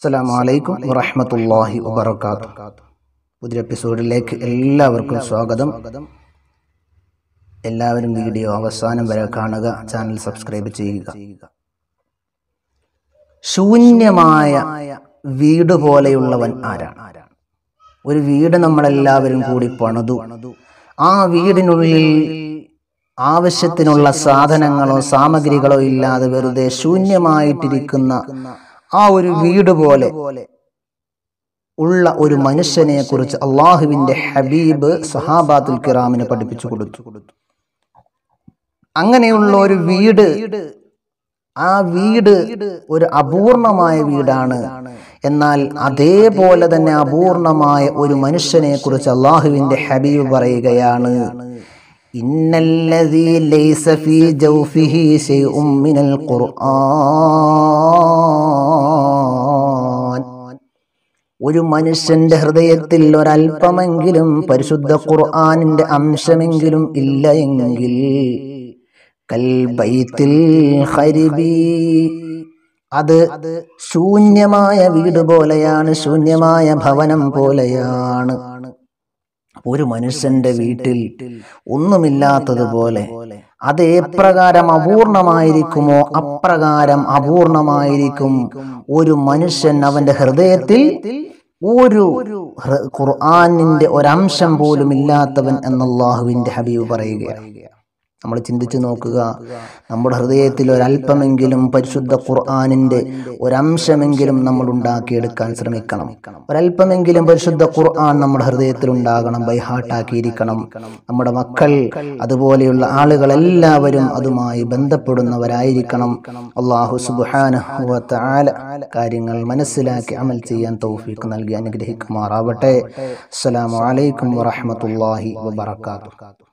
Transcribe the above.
അസ്സലാമലൈക്കും വറഹമത്തല്ലാഹി വബർക്കാത്തു പുതിയ എപ്പിസോഡിലേക്ക് എല്ലാവർക്കും സ്വാഗതം എല്ലാവരും വീഡിയോ അവസാനം വരെ കാണുക ചാനൽ സബ്സ്ക്രൈബ് ചെയ്യുക ശൂന്യമായ വീട് പോലെയുള്ളവൻ ആരാണ് ഒരു വീട് നമ്മളെല്ലാവരും കൂടി പണതു ആ വീടിനുള്ളിൽ ആവശ്യത്തിനുള്ള സാധനങ്ങളോ സാമഗ്രികളോ ഇല്ലാതെ വെറുതെ ശൂന്യമായിട്ടിരിക്കുന്ന ആ ഒരു വീട് പോലെ ഉള്ള ഒരു മനുഷ്യനെ കുറിച്ച് അള്ളാഹുവിന്റെ ഹബീബ് സഹാബാത്തുൽ കിറാമിനെ പഠിപ്പിച്ചു കൊടുത്തു അങ്ങനെയുള്ള ഒരു വീട് ആ വീട് ഒരു അപൂർണമായ വീടാണ് എന്നാൽ അതേപോലെ തന്നെ അപൂർണമായ ഒരു മനുഷ്യനെ കുറിച്ച് അള്ളാഹുവിന്റെ ഹബീബ് പറയുകയാണ് إن الذي ليس في جوفه شيء من ഒരു മനുഷ്യന്റെ ഹൃദയത്തിൽ ഒരല്പമെങ്കിലും പരിശുദ്ധ ഖുർആാനിന്റെ അംശമെങ്കിലും ഇല്ല എങ്കിൽ കൽബൈത്തിൽ ഹരിബി അത് ശൂന്യമായ വീട് പോലെയാണ് ശൂന്യമായ ഭവനം പോലെയാണ് ഒരു മനുഷ്യന്റെ വീട്ടിൽ ഒന്നുമില്ലാത്തതുപോലെ അത് എപ്രകാരം അപൂർണമായിരിക്കുമോ അപ്രകാരം അപൂർണമായിരിക്കും ഒരു മനുഷ്യൻ അവന്റെ ഹൃദയത്തിൽ ഒരു ഖുർആാനിന്റെ ഒരംശം പോലും ഇല്ലാത്തവൻ എന്നല്ലാഹുവിന്റെ ഹബീബ് പറയുകയാണ് നമ്മൾ ചിന്തിച്ചു നോക്കുക നമ്മുടെ ഹൃദയത്തിൽ ഒരല്പമെങ്കിലും പരിശുദ്ധ ഖുർആാനിൻ്റെ ഒരംശമെങ്കിലും നമ്മൾ ഉണ്ടാക്കിയെടുക്കാൻ ശ്രമിക്കണം ഒരല്പമെങ്കിലും പരിശുദ്ധ ഖുർആൻ നമ്മുടെ ഹൃദയത്തിൽ ഉണ്ടാകണം ബൈഹാട്ടാക്കിയിരിക്കണം നമ്മുടെ മക്കൾ അതുപോലെയുള്ള ആളുകൾ എല്ലാവരും അതുമായി ബന്ധപ്പെടുന്നവരായിരിക്കണം അള്ളാഹു സുബാന കാര്യങ്ങൾ മനസ്സിലാക്കി അമൽ ചെയ്യാൻ തൗഫീക്ക് നൽകി അനുഗ്രഹിക്കുമാറാവട്ടെ അസ്സലാമലൈക്കും വാഹമത്തല്ലാഹി വാത്തു